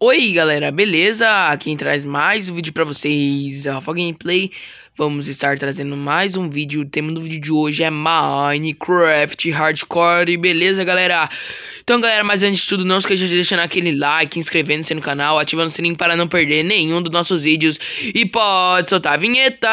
Oi galera, beleza? Aqui traz mais um vídeo pra vocês, Rafa Gameplay Vamos estar trazendo mais um vídeo, o tema do vídeo de hoje é Minecraft Hardcore, beleza galera? Então galera, mas antes de tudo não esqueça de deixar aquele like, inscrevendo-se no canal, ativando o sininho para não perder nenhum dos nossos vídeos E pode soltar a vinheta!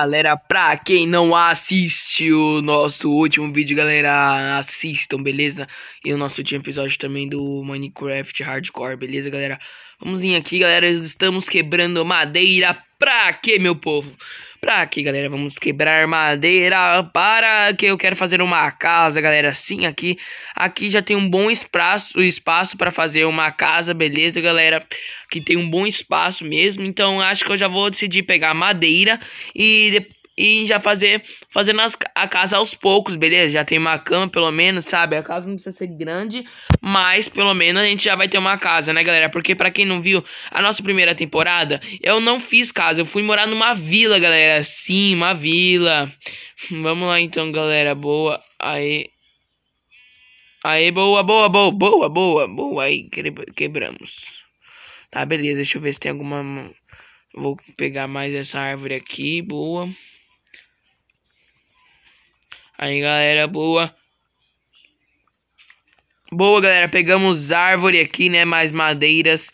galera, pra quem não assiste o nosso último vídeo, galera, assistam, beleza? E o nosso último episódio também do Minecraft Hardcore, beleza, galera? Vamos vir aqui, galera, estamos quebrando madeira, pra quê, meu povo? Pra aqui, galera, vamos quebrar madeira para que eu quero fazer uma casa, galera. Sim, aqui, aqui já tem um bom espaço, espaço para fazer uma casa, beleza, galera? Que tem um bom espaço mesmo. Então, acho que eu já vou decidir pegar madeira e depois e já fazer fazendo as, a casa aos poucos, beleza? Já tem uma cama pelo menos, sabe? A casa não precisa ser grande, mas pelo menos a gente já vai ter uma casa, né, galera? Porque para quem não viu a nossa primeira temporada, eu não fiz casa, eu fui morar numa vila, galera. Sim, uma vila. Vamos lá então, galera. Boa. Aí Aí, boa, boa, boa, boa, boa, boa. Aí, quebramos. Tá, beleza. Deixa eu ver se tem alguma. Vou pegar mais essa árvore aqui. Boa. Aí, galera, boa. Boa, galera, pegamos árvore aqui, né, mais madeiras.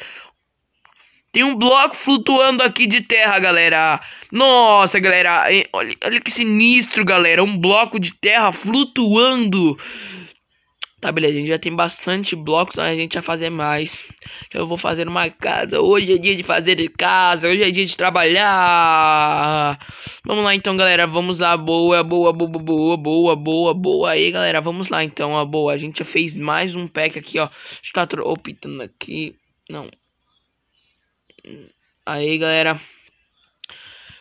Tem um bloco flutuando aqui de terra, galera. Nossa, galera, olha, olha que sinistro, galera. Um bloco de terra flutuando. Tá, beleza, a gente já tem bastante blocos, a gente vai fazer mais. Eu vou fazer uma casa. Hoje é dia de fazer casa, hoje é dia de trabalhar. Vamos lá então, galera, vamos lá. Boa, boa, boa, boa, boa, boa, boa. Aí, galera, vamos lá então, a boa. A gente já fez mais um pack aqui, ó. Está optando aqui. Não. Aí, galera.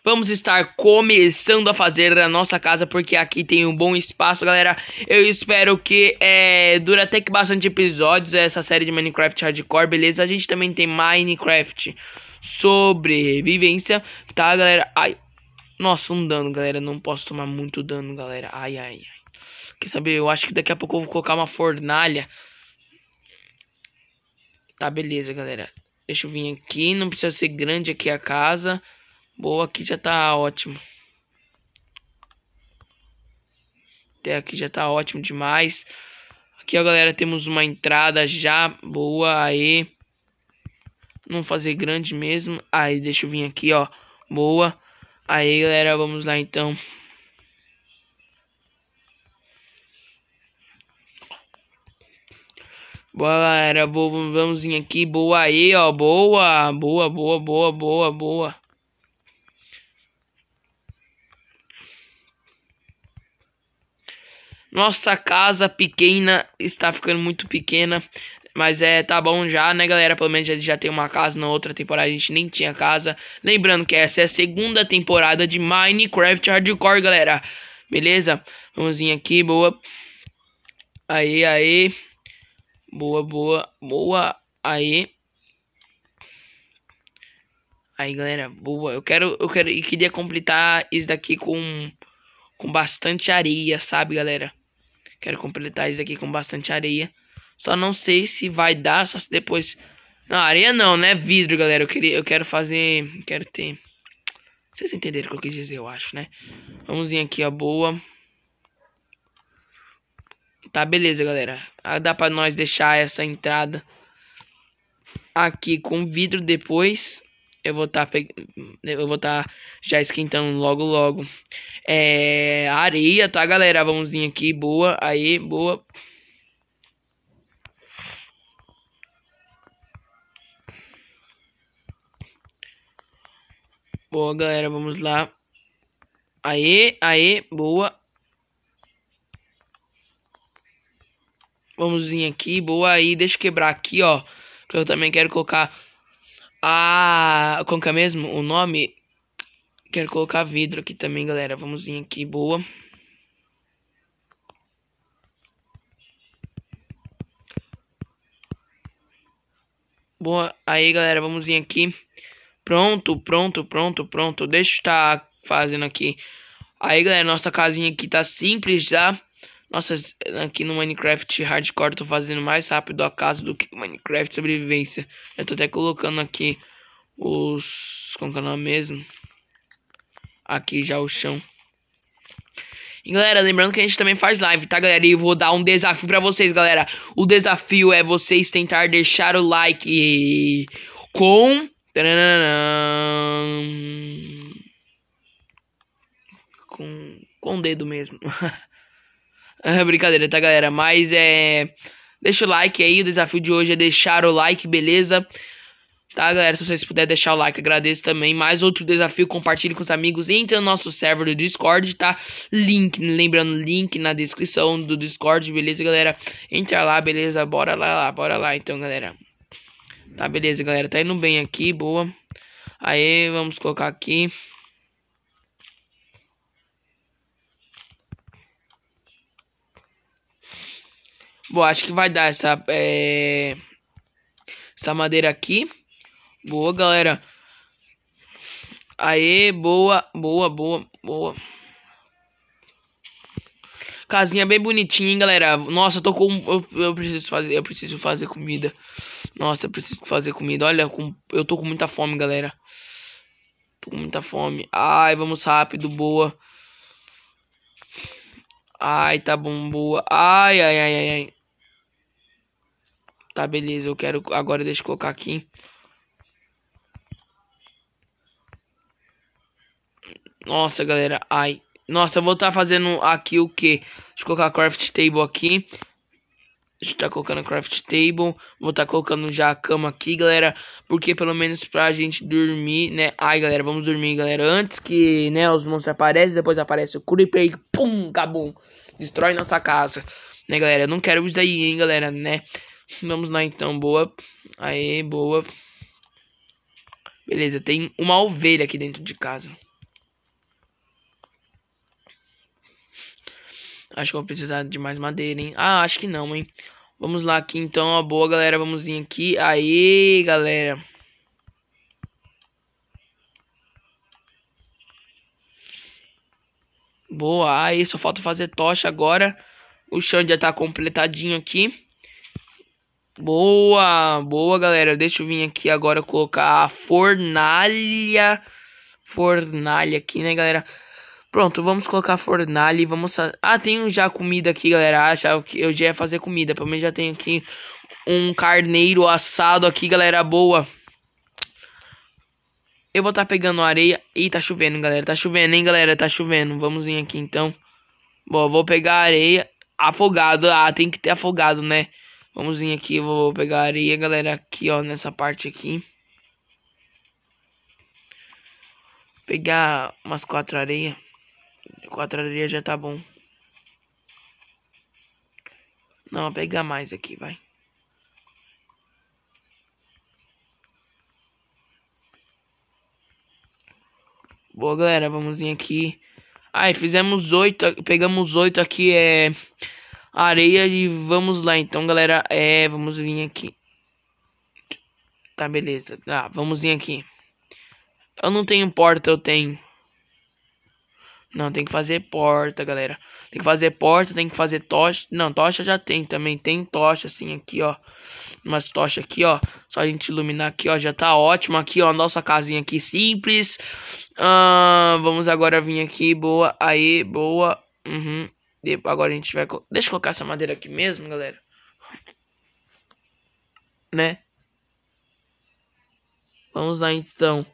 Vamos estar começando a fazer a nossa casa, porque aqui tem um bom espaço, galera. Eu espero que é, dure até que bastante episódios essa série de Minecraft Hardcore, beleza? A gente também tem Minecraft sobrevivência, tá, galera? Ai, nossa, um dano, galera. Não posso tomar muito dano, galera. Ai, ai, ai. Quer saber? Eu acho que daqui a pouco eu vou colocar uma fornalha. Tá, beleza, galera. Deixa eu vir aqui. Não precisa ser grande aqui a casa. Boa, aqui já tá ótimo. Até aqui já tá ótimo demais. Aqui, ó, galera, temos uma entrada já. Boa, aí. Não fazer grande mesmo. Aí, deixa eu vir aqui, ó. Boa. Aí, galera, vamos lá, então. Boa, galera, boa, vamos vir aqui. Boa aí, ó. Boa, boa, boa, boa, boa, boa. Nossa casa pequena está ficando muito pequena. Mas é, tá bom já, né, galera? Pelo menos a gente já tem uma casa. Na outra temporada a gente nem tinha casa. Lembrando que essa é a segunda temporada de Minecraft Hardcore, galera. Beleza? Vamos vir aqui, boa. Aí, aí. Boa, boa, boa. Aí. Aí, galera, boa. Eu quero, eu quero, e queria completar isso daqui com, com bastante areia, sabe, galera? Quero completar isso aqui com bastante areia. Só não sei se vai dar, só se depois... Não, areia não, né? Vidro, galera. Eu, queria, eu quero fazer... Quero ter... Vocês entenderam o que eu quis dizer, eu acho, né? Vamos vir aqui, ó. Boa. Tá, beleza, galera. Ah, dá pra nós deixar essa entrada aqui com vidro depois eu vou estar tá eu vou estar tá já esquentando logo logo. É, areia, tá, galera? Vamos aqui, boa, aí, boa. Boa, galera, vamos lá. Aí, aí, boa. Vamos vir aqui, boa aí, deixa eu quebrar aqui, ó, que eu também quero colocar a como que é mesmo? O nome. Quero colocar vidro aqui também, galera. Vamos vir aqui, boa. Boa, aí galera, vamos vir aqui. Pronto, pronto, pronto, pronto. Deixa eu estar tá fazendo aqui. Aí galera, nossa casinha aqui tá simples já. Nossa, aqui no Minecraft Hardcore eu tô fazendo mais rápido a casa do que Minecraft Sobrevivência. Eu tô até colocando aqui os... como que é o nome mesmo? Aqui já o chão. E galera, lembrando que a gente também faz live, tá galera? E eu vou dar um desafio pra vocês, galera. O desafio é vocês tentar deixar o like com... Com, com o dedo mesmo. Brincadeira, tá, galera? Mas é. Deixa o like aí. O desafio de hoje é deixar o like, beleza? Tá, galera? Se vocês puderem deixar o like, agradeço também. Mais outro desafio, compartilhe com os amigos. Entra no nosso server do Discord, tá? Link, lembrando, link na descrição do Discord, beleza, galera? Entra lá, beleza? Bora lá, lá bora lá, então, galera. Tá, beleza, galera. Tá indo bem aqui, boa. Aí, vamos colocar aqui. Vou, acho que vai dar essa, é, essa madeira aqui. Boa, galera. Aê, boa, boa, boa, boa. Casinha bem bonitinha, hein, galera. Nossa, eu tô com... Eu, eu, preciso fazer, eu preciso fazer comida. Nossa, eu preciso fazer comida. Olha, com, eu tô com muita fome, galera. Tô com muita fome. Ai, vamos rápido, boa. Ai, tá bom, boa. ai, ai, ai, ai. Tá, beleza. Eu quero. Agora deixa eu colocar aqui. Nossa, galera. Ai. Nossa, eu vou estar tá fazendo aqui o que? Deixa eu colocar craft table aqui. Deixa eu tá colocando craft table. Vou estar tá colocando já a cama aqui, galera. Porque pelo menos pra gente dormir, né? Ai, galera, vamos dormir, galera. Antes que, né, os monstros aparecem. Depois aparece o creeper e pum, acabou. Destrói nossa casa. Né, galera? Eu não quero isso daí, hein, galera, né? Vamos lá então, boa. Aê, boa. Beleza, tem uma ovelha aqui dentro de casa. Acho que vou precisar de mais madeira, hein? Ah, acho que não, hein? Vamos lá aqui então, ó. Boa, galera. Vamos vir aqui. Aê, galera. Boa, aí só falta fazer tocha agora. O chão já tá completadinho aqui. Boa, boa galera. Deixa eu vir aqui agora colocar a fornalha. Fornalha aqui, né, galera? Pronto, vamos colocar a fornalha e vamos. Ah, tenho já comida aqui, galera. Achava que eu já ia fazer comida. Pelo menos já tenho aqui um carneiro assado aqui, galera. Boa. Eu vou estar tá pegando areia. Ih, tá chovendo, galera. Tá chovendo, hein, galera? Tá chovendo. Vamos vir aqui então. Bom, vou pegar areia. Afogado. Ah, tem que ter afogado, né? Vamos vir aqui, vou pegar a areia, galera, aqui, ó, nessa parte aqui. Pegar umas quatro areias. Quatro areias já tá bom. Não, vou pegar mais aqui, vai. Boa, galera, vamos vir aqui. Ai, fizemos oito, pegamos oito aqui, é areia e vamos lá. Então, galera, é, vamos vir aqui. Tá, beleza. Tá, vamos vir aqui. Eu não tenho porta, eu tenho. Não, tem que fazer porta, galera. Tem que fazer porta, tem que fazer tocha. Não, tocha já tem também. Tem tocha, assim, aqui, ó. Umas tochas aqui, ó. Só a gente iluminar aqui, ó. Já tá ótimo aqui, ó. Nossa casinha aqui simples. Ah, vamos agora vir aqui. Boa. Aí, boa. Uhum. Agora a gente vai. Deixa eu colocar essa madeira aqui mesmo, galera. Né? Vamos lá então.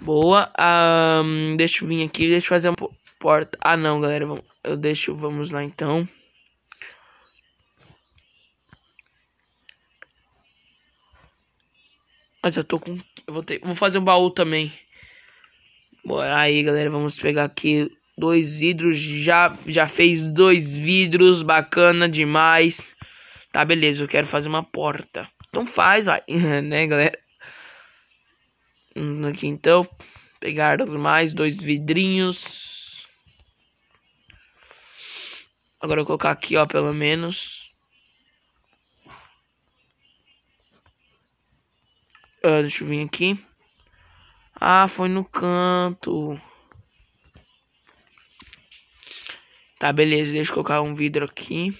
Boa. Um, deixa eu vir aqui. Deixa eu fazer uma porta. Ah, não, galera. Eu deixo. Vamos lá então. Mas eu tô com. Eu vou, ter... vou fazer um baú também. Bora aí, galera. Vamos pegar aqui Dois vidros, já, já fez dois vidros, bacana demais. Tá, beleza, eu quero fazer uma porta. Então faz, vai, né, galera? Aqui então, pegar mais dois vidrinhos. Agora eu vou colocar aqui, ó, pelo menos. Ah, deixa eu vir aqui. Ah, foi no canto. Tá, beleza. Deixa eu colocar um vidro aqui.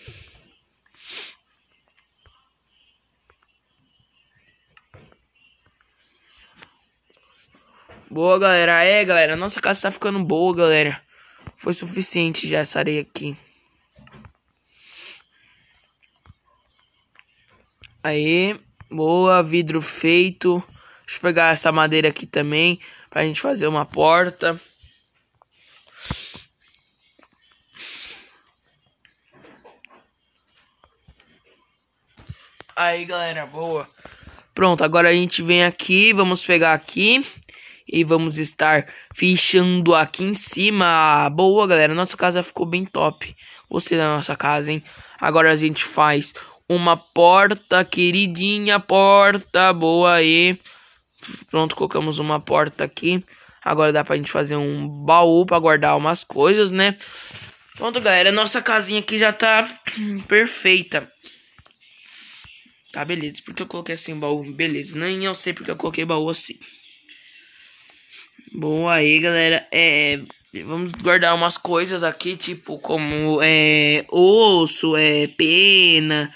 Boa, galera. É, galera. Nossa casa tá ficando boa, galera. Foi suficiente já essa areia aqui. Aí, boa, vidro feito. Deixa eu pegar essa madeira aqui também pra gente fazer uma porta. Aí, galera, boa. Pronto, agora a gente vem aqui, vamos pegar aqui e vamos estar fechando aqui em cima. Boa, galera, nossa casa ficou bem top. Você da nossa casa, hein? Agora a gente faz uma porta, queridinha porta, boa aí. Pronto, colocamos uma porta aqui. Agora dá pra gente fazer um baú pra guardar umas coisas, né? Pronto, galera, nossa casinha aqui já tá perfeita. Tá, beleza. Porque eu coloquei assim baú? Beleza. Nem eu sei porque eu coloquei baú assim. Boa aí, galera. É. Vamos guardar umas coisas aqui, tipo, como é, osso, é, pena.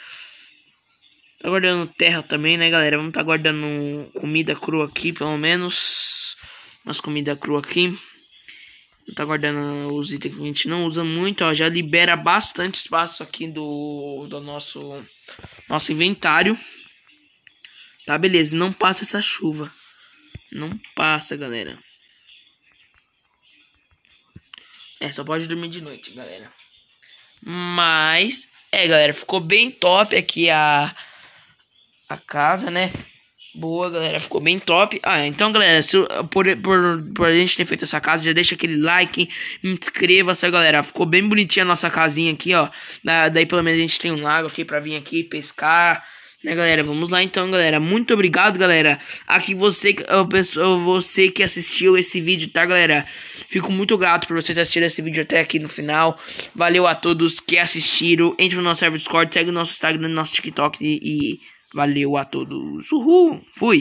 Tá guardando terra também, né, galera? Vamos tá guardando comida crua aqui, pelo menos. Umas comida crua aqui tá guardando os itens que a gente não usa muito, ó, já libera bastante espaço aqui do, do nosso, nosso inventário. Tá, beleza, não passa essa chuva. Não passa, galera. É, só pode dormir de noite, galera. Mas, é, galera, ficou bem top aqui a, a casa, né? Boa, galera. Ficou bem top. Ah, então, galera, se, por, por, por a gente ter feito essa casa, já deixa aquele like, inscreva-se, galera. Ficou bem bonitinha a nossa casinha aqui, ó. Da, daí, pelo menos, a gente tem um lago aqui pra vir aqui pescar. Né, galera? Vamos lá, então, galera. Muito obrigado, galera. Aqui você, você que assistiu esse vídeo, tá, galera? Fico muito grato por vocês assistirem esse vídeo até aqui no final. Valeu a todos que assistiram. Entre no nosso server Discord, segue o nosso Instagram, nosso TikTok e... e Valeu a todos. Uhul. Fui.